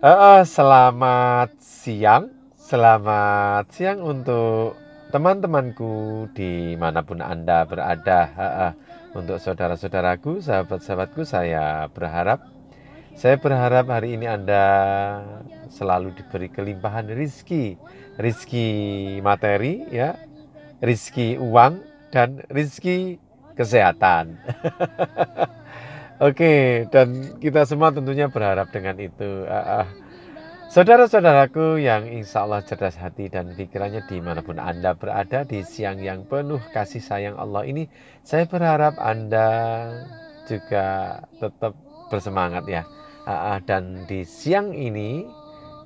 Uh, selamat siang, selamat siang untuk teman-temanku dimanapun anda berada. Uh, untuk saudara-saudaraku, sahabat-sahabatku, saya berharap, saya berharap hari ini anda selalu diberi kelimpahan rizki, rizki materi, ya, rizki uang dan rizki kesehatan. Oke, dan kita semua tentunya berharap dengan itu. Ah, ah. Saudara-saudaraku yang insya Allah cerdas hati dan pikirannya dimanapun Anda berada di siang yang penuh kasih sayang Allah ini, saya berharap Anda juga tetap bersemangat ya. Ah, dan di siang ini,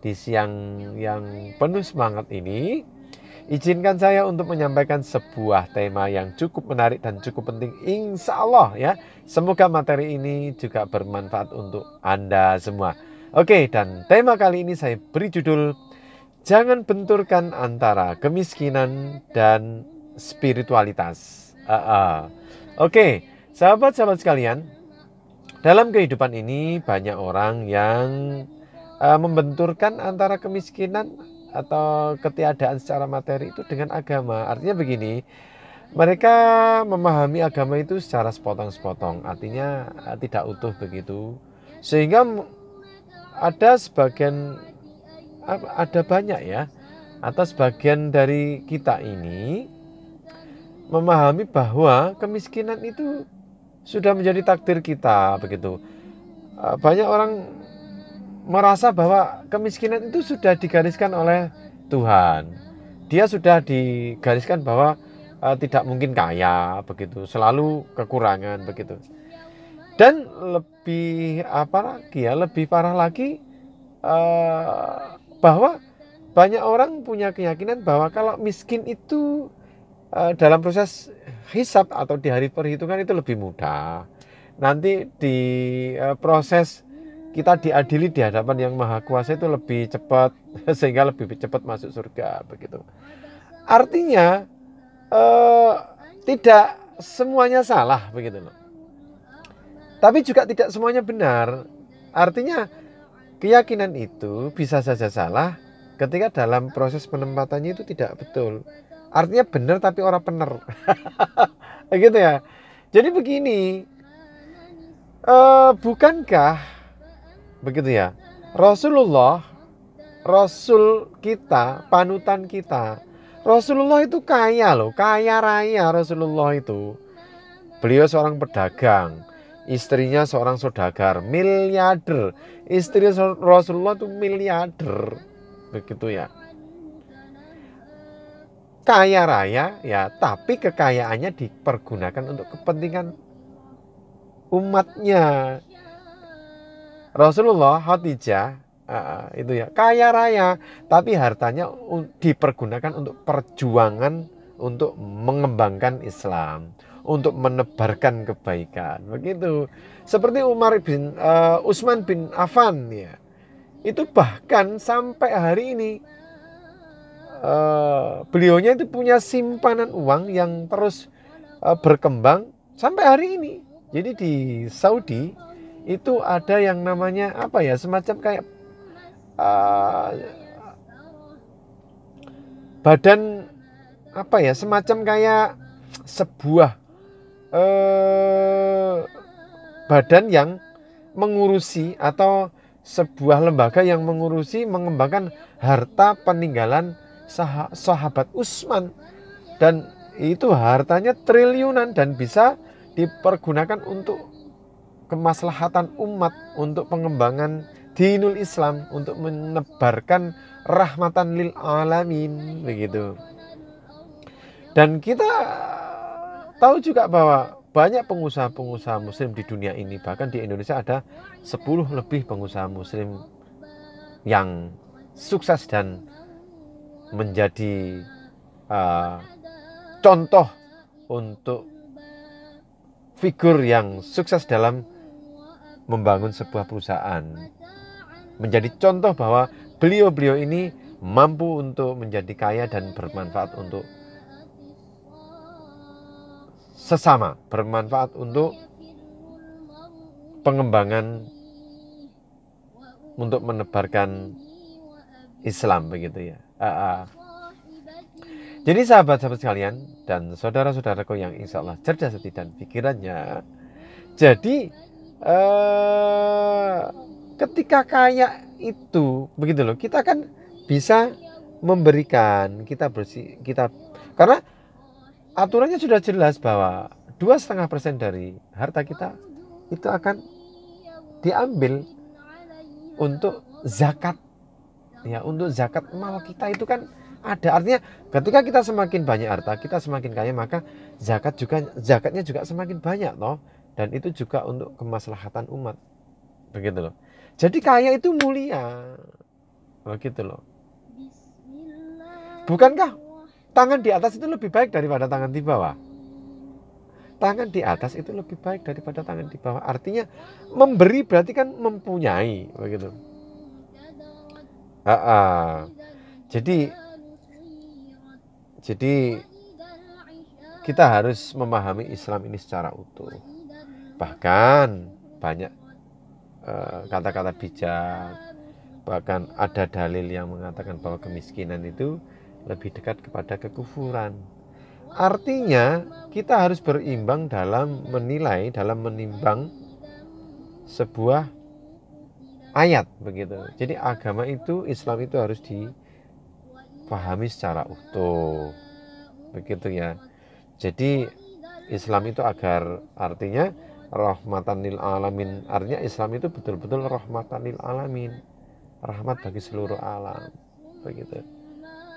di siang yang penuh semangat ini, Izinkan saya untuk menyampaikan sebuah tema yang cukup menarik dan cukup penting insya Allah ya. Semoga materi ini juga bermanfaat untuk Anda semua. Oke dan tema kali ini saya beri judul Jangan benturkan antara kemiskinan dan spiritualitas. Uh -uh. Oke sahabat-sahabat sekalian dalam kehidupan ini banyak orang yang eh, membenturkan antara kemiskinan atau ketiadaan secara materi itu dengan agama. Artinya begini, mereka memahami agama itu secara sepotong-sepotong, artinya eh, tidak utuh begitu. Sehingga ada sebagian eh, ada banyak ya atau sebagian dari kita ini memahami bahwa kemiskinan itu sudah menjadi takdir kita begitu. Eh, banyak orang merasa bahwa kemiskinan itu sudah digariskan oleh Tuhan. Dia sudah digariskan bahwa e, tidak mungkin kaya begitu, selalu kekurangan begitu. Dan lebih apa lagi ya, lebih parah lagi e, bahwa banyak orang punya keyakinan bahwa kalau miskin itu e, dalam proses hisap atau di hari perhitungan itu lebih mudah. Nanti di e, proses kita diadili di hadapan yang maha kuasa itu lebih cepat sehingga lebih cepat masuk surga begitu artinya eh, tidak semuanya salah begitu loh tapi juga tidak semuanya benar artinya keyakinan itu bisa saja salah ketika dalam proses penempatannya itu tidak betul artinya benar tapi orang benar gitu ya jadi begini eh, bukankah Begitu ya. Rasulullah, Rasul kita, panutan kita. Rasulullah itu kaya loh, kaya raya Rasulullah itu. Beliau seorang pedagang, istrinya seorang saudagar, miliarder. Istri Rasulullah itu miliarder. Begitu ya. Kaya raya ya, tapi kekayaannya dipergunakan untuk kepentingan umatnya, Rasulullah Khadijah uh, itu ya kaya raya, tapi hartanya dipergunakan untuk perjuangan untuk mengembangkan Islam, untuk menebarkan kebaikan. Begitu. Seperti Umar bin uh, Utsman bin Affan ya. Itu bahkan sampai hari ini uh, beliaunya itu punya simpanan uang yang terus uh, berkembang sampai hari ini. Jadi di Saudi itu ada yang namanya apa ya semacam kayak uh, badan apa ya semacam kayak sebuah uh, badan yang mengurusi atau sebuah lembaga yang mengurusi mengembangkan harta peninggalan sah sahabat Usman dan itu hartanya triliunan dan bisa dipergunakan untuk kemaslahatan umat untuk pengembangan dinul Islam untuk menebarkan rahmatan lil alamin begitu. Dan kita tahu juga bahwa banyak pengusaha-pengusaha muslim di dunia ini bahkan di Indonesia ada 10 lebih pengusaha muslim yang sukses dan menjadi uh, contoh untuk figur yang sukses dalam membangun sebuah perusahaan. Menjadi contoh bahwa beliau-beliau ini mampu untuk menjadi kaya dan bermanfaat untuk sesama, bermanfaat untuk pengembangan untuk menebarkan Islam begitu ya. Uh, uh. Jadi sahabat-sahabat sekalian dan saudara-saudaraku yang insya Allah cerdas hati dan pikirannya, jadi Eh, ketika kaya itu begitu loh kita kan bisa memberikan kita bersih kita karena aturannya sudah jelas bahwa dua setengah persen dari harta kita itu akan diambil untuk zakat ya untuk zakat mal kita itu kan ada artinya ketika kita semakin banyak harta kita semakin kaya maka zakat juga zakatnya juga semakin banyak loh dan itu juga untuk kemaslahatan umat begitu loh jadi kaya itu mulia begitu loh bukankah tangan di atas itu lebih baik daripada tangan di bawah tangan di atas itu lebih baik daripada tangan di bawah artinya memberi berarti kan mempunyai begitu Ah, ah. Jadi jadi kita harus memahami Islam ini secara utuh bahkan banyak eh, kata-kata uh, bijak bahkan ada dalil yang mengatakan bahwa kemiskinan itu lebih dekat kepada kekufuran artinya kita harus berimbang dalam menilai dalam menimbang sebuah ayat begitu jadi agama itu Islam itu harus dipahami secara utuh begitu ya jadi Islam itu agar artinya rahmatan lil alamin artinya Islam itu betul-betul rahmatan lil alamin rahmat bagi seluruh alam begitu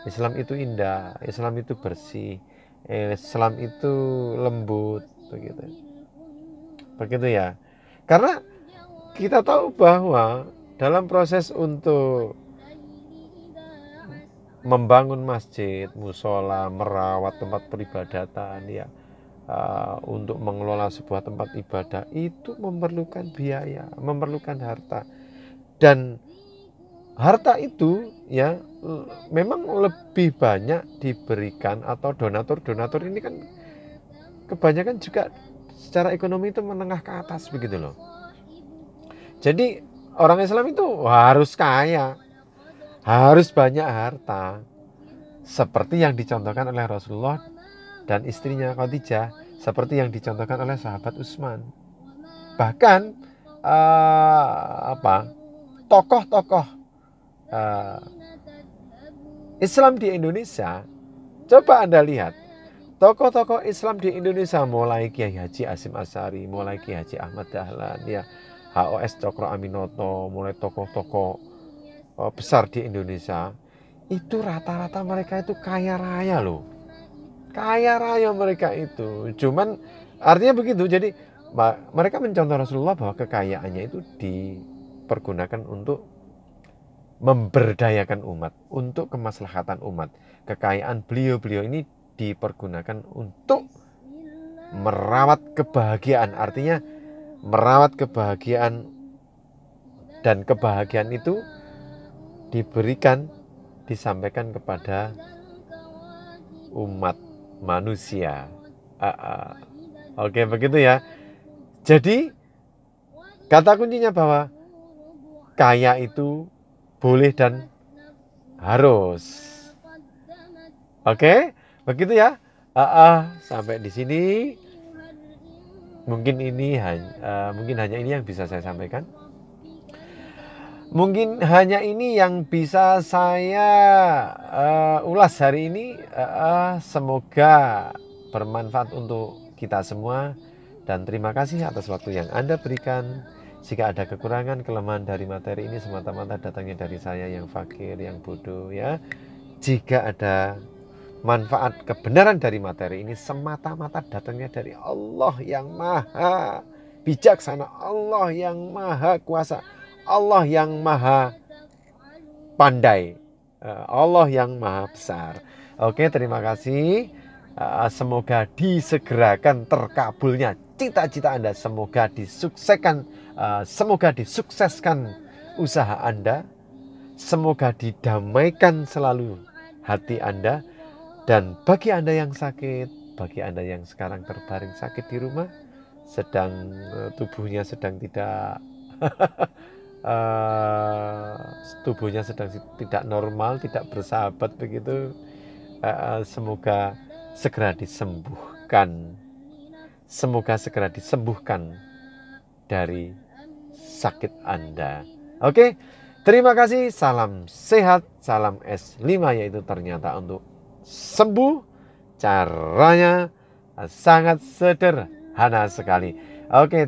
Islam itu indah Islam itu bersih eh, Islam itu lembut begitu begitu ya karena kita tahu bahwa dalam proses untuk membangun masjid, musola, merawat tempat peribadatan, ya uh, untuk mengelola sebuah tempat ibadah itu memerlukan biaya, memerlukan harta. Dan harta itu ya memang lebih banyak diberikan atau donatur-donatur ini kan kebanyakan juga secara ekonomi itu menengah ke atas begitu loh. Jadi orang Islam itu harus kaya, harus banyak harta seperti yang dicontohkan oleh Rasulullah dan istrinya Khadijah seperti yang dicontohkan oleh sahabat Utsman. Bahkan uh, apa tokoh-tokoh uh, Islam di Indonesia, coba Anda lihat tokoh-tokoh Islam di Indonesia mulai Kiai Haji Asim Asari, mulai Kiai Haji Ahmad Dahlan, ya HOS Cokro Aminoto, mulai tokoh-tokoh eh, besar di Indonesia, itu rata-rata mereka itu kaya raya loh kaya raya mereka itu. Cuman artinya begitu. Jadi mereka mencontoh Rasulullah bahwa kekayaannya itu dipergunakan untuk memberdayakan umat, untuk kemaslahatan umat. Kekayaan beliau-beliau ini dipergunakan untuk merawat kebahagiaan. Artinya merawat kebahagiaan dan kebahagiaan itu diberikan disampaikan kepada umat manusia. Uh, uh. Oke, okay, begitu ya. Jadi, kata kuncinya bahwa kaya itu boleh dan harus. Oke, okay, begitu ya. Uh, uh, sampai di sini. Mungkin ini uh, mungkin hanya ini yang bisa saya sampaikan. Mungkin hanya ini yang bisa saya uh, ulas hari ini. Uh, uh, semoga bermanfaat untuk kita semua dan terima kasih atas waktu yang Anda berikan. Jika ada kekurangan, kelemahan dari materi ini semata-mata datangnya dari saya yang fakir, yang bodoh ya. Jika ada manfaat kebenaran dari materi ini semata-mata datangnya dari Allah yang Maha bijaksana, Allah yang Maha Kuasa. Allah yang maha pandai. Eh, Allah yang maha besar. Oke, terima kasih. Eh, semoga disegerakan terkabulnya cita-cita Anda. Semoga disukseskan, eh, semoga disukseskan usaha Anda. Semoga didamaikan selalu hati Anda. Dan bagi Anda yang sakit, bagi Anda yang sekarang terbaring sakit di rumah, sedang tubuhnya sedang tidak uh, tubuhnya sedang tidak normal, tidak bersahabat begitu, uh, semoga segera disembuhkan. Semoga segera disembuhkan dari sakit Anda. Oke, terima kasih. Salam sehat, salam S5 yaitu ternyata untuk sembuh. Caranya sangat sederhana sekali. Oke,